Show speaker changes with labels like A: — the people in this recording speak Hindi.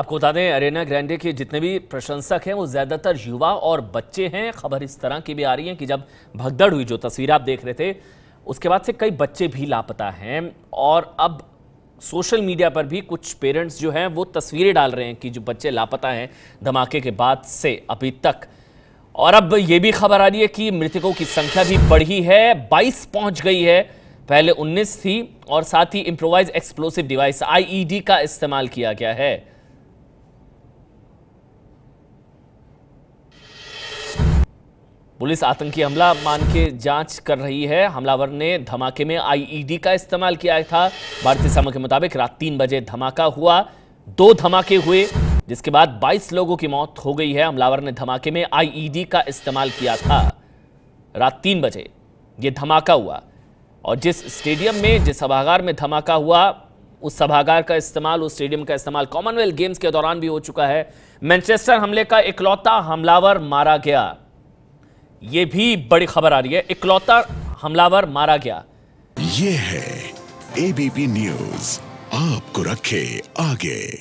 A: आपको बता दें अरेना ग्रैंडे के जितने भी प्रशंसक हैं वो ज़्यादातर युवा और बच्चे हैं खबर इस तरह की भी आ रही है कि जब भगदड़ हुई जो तस्वीर आप देख रहे थे उसके बाद से कई बच्चे भी लापता हैं और अब सोशल मीडिया पर भी कुछ पेरेंट्स जो हैं वो तस्वीरें डाल रहे हैं कि जो बच्चे लापता हैं धमाके के बाद से अभी तक और अब ये भी खबर आ रही है कि मृतकों की संख्या भी बढ़ी है 22 पहुंच गई है पहले 19 थी और साथ ही इम्प्रोवाइज एक्सप्लोसिव डिवाइस आईईडी का इस्तेमाल किया गया है पुलिस आतंकी हमला मान के जांच कर रही है हमलावर ने धमाके में आईईडी e का इस्तेमाल किया था भारतीय समय के मुताबिक रात तीन बजे धमाका हुआ दो धमाके हुए जिसके बाद 22 लोगों की मौत हो गई है हमलावर ने धमाके में आईईडी e का इस्तेमाल किया था रात तीन बजे ये धमाका हुआ और जिस स्टेडियम में जिस सभागार में धमाका हुआ उस सभागार का इस्तेमाल उस स्टेडियम का इस्तेमाल कॉमनवेल्थ गेम्स के दौरान भी हो चुका है मैनचेस्टर हमले का इकलौता हमलावर मारा गया ये भी बड़ी खबर आ रही है इकलौता हमलावर मारा गया ये है एबीपी न्यूज आपको रखे आगे